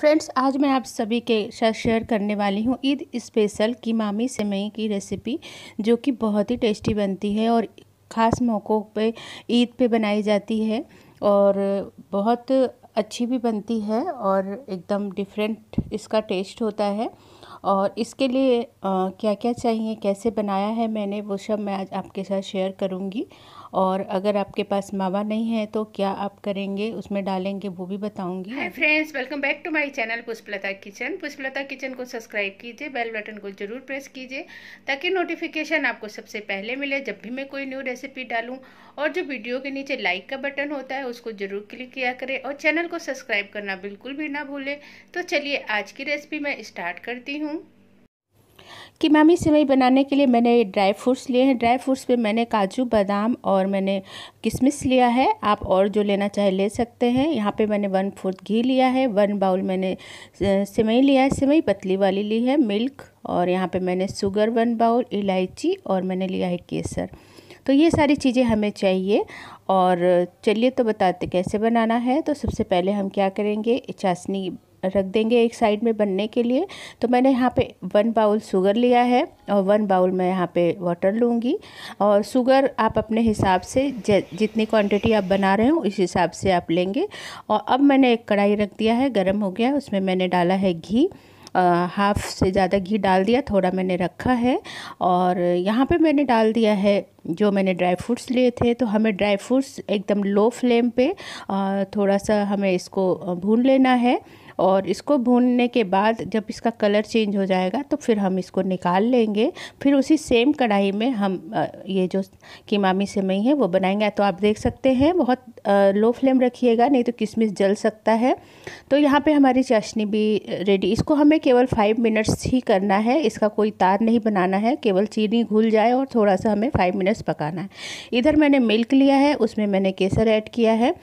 friends आज मैं आप सभी के साथ शेयर करने वाली हूँ ईद स्पेशल से सेमई की रेसिपी जो कि बहुत ही टेस्टी बनती है और ख़ास मौक़ों पे ईद पे बनाई जाती है और बहुत अच्छी भी बनती है और एकदम डिफरेंट इसका टेस्ट होता है और इसके लिए आ, क्या क्या चाहिए कैसे बनाया है मैंने वो सब मैं आज आपके साथ शेयर करूँगी और अगर आपके पास मावा नहीं है तो क्या आप करेंगे उसमें डालेंगे वो भी बताऊंगी hi friends welcome back to my channel Pushpalata kitchen Pushpalata kitchen को सब्सक्राइब कीजिए बेल बटन को जरूर प्रेस कीजिए ताकि नोटिफिकेशन आपको सबसे पहले मिले जब भी मैं कोई न्यू रेसिपी डालूँ और जो वीडियो के नीचे लाइक का बटन होता है उसको जरूर क्लिक किया करें और चैनल को सब्सक्राइब करना बिल्कुल भी ना भूलें तो चलिए आज की रेसिपी मैं स्टार्ट करती हूँ कि मामी सेवई बनाने के लिए मैंने ये ड्राई फ्रूट्स लिए हैं ड्राई फ्रूट्स पे मैंने काजू बादाम और मैंने किशमिश लिया है आप और जो लेना चाहे ले सकते हैं यहाँ पे मैंने वन फोर्थ घी लिया है वन बाउल मैंने सेवई लिया है सेवई पतली वाली ली है मिल्क और यहाँ पर मैंने शुगर वन बाउल इलायची और मैंने लिया है केसर तो ये सारी चीज़ें हमें चाहिए और चलिए तो बताते कैसे बनाना है तो सबसे पहले हम क्या करेंगे चाशनी रख देंगे एक साइड में बनने के लिए तो मैंने यहाँ पे वन बाउल शुगर लिया है और वन बाउल मैं यहाँ पे वाटर लूँगी और शुगर आप अपने हिसाब से जितनी क्वांटिटी आप बना रहे हो इस हिसाब से आप लेंगे और अब मैंने एक कढ़ाई रख दिया है गर्म हो गया उसमें मैंने डाला है घी हाफ़ से ज़्यादा घी डाल दिया थोड़ा मैंने रखा है और यहाँ पर मैंने डाल दिया है जो मैंने ड्राई फ्रूट्स लिए थे तो हमें ड्राई फ्रूट्स एकदम लो फ्लेम पे थोड़ा सा हमें इसको भून लेना है और इसको भूनने के बाद जब इसका कलर चेंज हो जाएगा तो फिर हम इसको निकाल लेंगे फिर उसी सेम कढ़ाई में हम ये जो से सेमई है वो बनाएंगे तो आप देख सकते हैं बहुत लो फ्लेम रखिएगा नहीं तो किशमिश जल सकता है तो यहाँ पे हमारी चाशनी भी रेडी इसको हमें केवल फाइव मिनट्स ही करना है इसका कोई तार नहीं बनाना है केवल चीनी घुल जाए और थोड़ा सा हमें फाइव मिनट मिनट्स पकाना है इधर मैंने मिल्क लिया है उसमें मैंने केसर ऐड किया है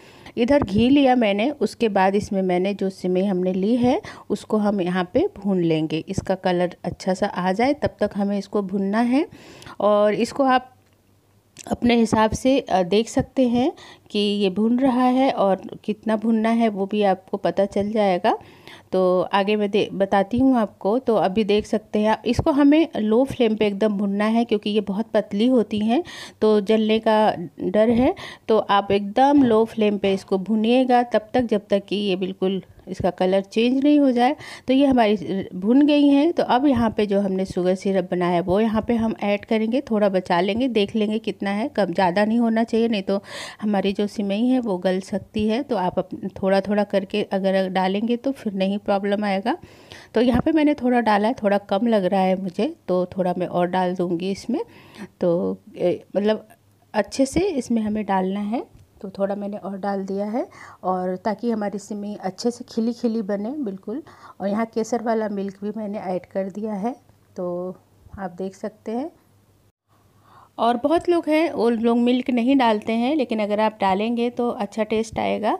इधर घी लिया मैंने उसके बाद इसमें मैंने जो सिमई हमने ली है उसको हम यहाँ पे भून लेंगे इसका कलर अच्छा सा आ जाए तब तक हमें इसको भूनना है और इसको आप अपने हिसाब से देख सकते हैं कि ये भुन रहा है और कितना भुनना है वो भी आपको पता चल जाएगा तो आगे मैं दे बताती हूँ आपको तो अभी देख सकते हैं इसको हमें लो फ्लेम पे एकदम भुनना है क्योंकि ये बहुत पतली होती हैं तो जलने का डर है तो आप एकदम लो फ्लेम पे इसको भुनिएगा तब तक जब तक कि ये बिल्कुल इसका कलर चेंज नहीं हो जाए तो ये हमारी भुन गई हैं तो अब यहाँ पे जो हमने शुगर सिरप बनाया है वो यहाँ पे हम ऐड करेंगे थोड़ा बचा लेंगे देख लेंगे कितना है कम ज़्यादा नहीं होना चाहिए नहीं तो हमारी जो सिमई है वो गल सकती है तो आप थोड़ा थोड़ा करके अगर डालेंगे तो फिर नहीं प्रॉब्लम आएगा तो यहाँ पे मैंने थोड़ा डाला है थोड़ा कम लग रहा है मुझे तो थोड़ा मैं और डाल दूँगी इसमें तो मतलब अच्छे से इसमें हमें डालना है तो थोड़ा मैंने और डाल दिया है और ताकि हमारी सिमई अच्छे से खिली खिली बने बिल्कुल और यहाँ केसर वाला मिल्क भी मैंने ऐड कर दिया है तो आप देख सकते हैं और बहुत लोग हैं वो लोग मिल्क नहीं डालते हैं लेकिन अगर आप डालेंगे तो अच्छा टेस्ट आएगा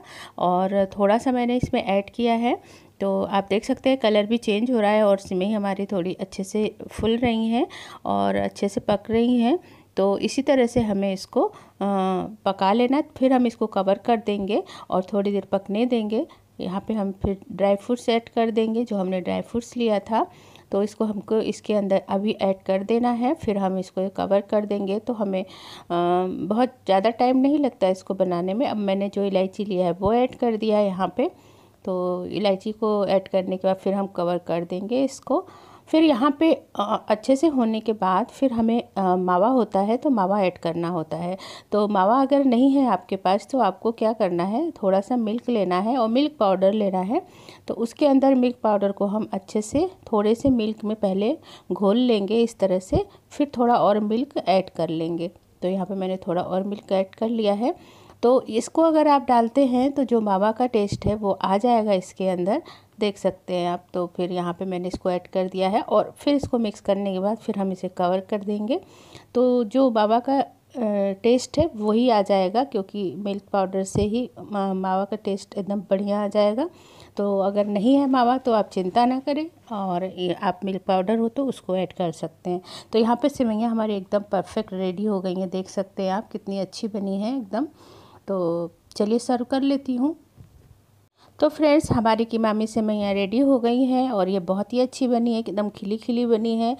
और थोड़ा सा मैंने इसमें ऐड किया है तो आप देख सकते हैं कलर भी चेंज हो रहा है और सिमें हमारी थोड़ी अच्छे से फुल रही हैं और अच्छे से पक रही हैं तो इसी तरह से हमें इसको पका लेना फिर हम इसको कवर कर देंगे और थोड़ी देर पकने देंगे यहाँ पे हम फिर ड्राई फ्रूट्स ऐड कर देंगे जो हमने ड्राई फ्रूट्स लिया था तो इसको हमको इसके अंदर अभी ऐड कर देना है फिर हम इसको कवर कर देंगे तो हमें बहुत ज़्यादा टाइम नहीं लगता इसको बनाने में अब मैंने जो इलायची लिया है वो ऐड कर दिया है यहाँ पर तो इलायची को ऐड करने के बाद फिर हम कवर कर देंगे इसको फिर यहाँ पे अच्छे से होने के बाद फिर हमें मावा होता है तो मावा ऐड करना होता है तो मावा अगर नहीं है आपके पास तो आपको क्या करना है थोड़ा सा मिल्क लेना है और मिल्क पाउडर लेना है तो उसके अंदर मिल्क पाउडर को हम अच्छे से थोड़े से मिल्क में पहले घोल लेंगे इस तरह से फिर थोड़ा और मिल्क ऐड कर लेंगे तो यहाँ पर मैंने थोड़ा और मिल्क ऐड कर लिया है तो इसको अगर आप डालते हैं तो जो मावा का टेस्ट है वो आ जाएगा इसके अंदर देख सकते हैं आप तो फिर यहाँ पे मैंने इसको ऐड कर दिया है और फिर इसको मिक्स करने के बाद फिर हम इसे कवर कर देंगे तो जो बाबा का टेस्ट है वही आ जाएगा क्योंकि मिल्क पाउडर से ही मावा का टेस्ट एकदम बढ़िया आ जाएगा तो अगर नहीं है मावा तो आप चिंता ना करें और आप मिल्क पाउडर हो तो उसको ऐड कर सकते हैं तो यहाँ पे सिवैयाँ हमारी एकदम परफेक्ट रेडी हो गई हैं देख सकते हैं आप कितनी अच्छी बनी है एकदम तो चलिए सर्व कर लेती हूँ तो फ्रेंड्स हमारी मामी से यहाँ रेडी हो गई हैं और ये बहुत ही अच्छी बनी है एकदम खिली खिली बनी है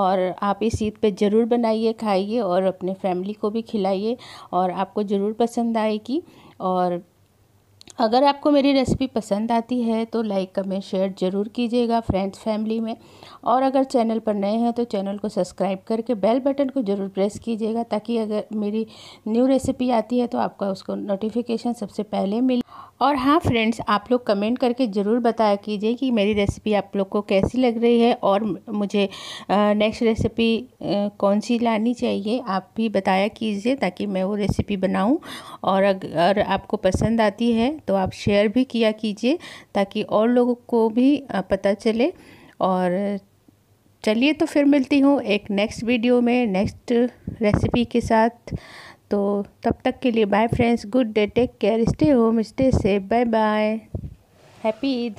और आप इस ईद पे ज़रूर बनाइए खाइए और अपने फैमिली को भी खिलाइए और आपको ज़रूर पसंद आएगी और अगर आपको मेरी रेसिपी पसंद आती है तो लाइक कमेंट शेयर ज़रूर कीजिएगा फ्रेंड्स फैमिली में और अगर चैनल पर नए हैं तो चैनल को सब्सक्राइब करके बेल बटन को ज़रूर प्रेस कीजिएगा ताकि अगर मेरी न्यू रेसिपी आती है तो आपका उसको नोटिफिकेशन सबसे पहले मिले और हाँ फ्रेंड्स आप लोग कमेंट करके ज़रूर बताया कीजिए कि मेरी रेसिपी आप लोग को कैसी लग रही है और मुझे नेक्स्ट रेसिपी कौन सी लानी चाहिए आप भी बताया कीजिए ताकि मैं वो रेसिपी बनाऊं और अगर आपको पसंद आती है तो आप शेयर भी किया कीजिए ताकि और लोगों को भी पता चले और चलिए तो फिर मिलती हूँ एक नेक्स्ट वीडियो में नेक्स्ट रेसिपी के साथ तो तब तक के लिए bye friends good day take care stay home stay safe bye bye happy Eid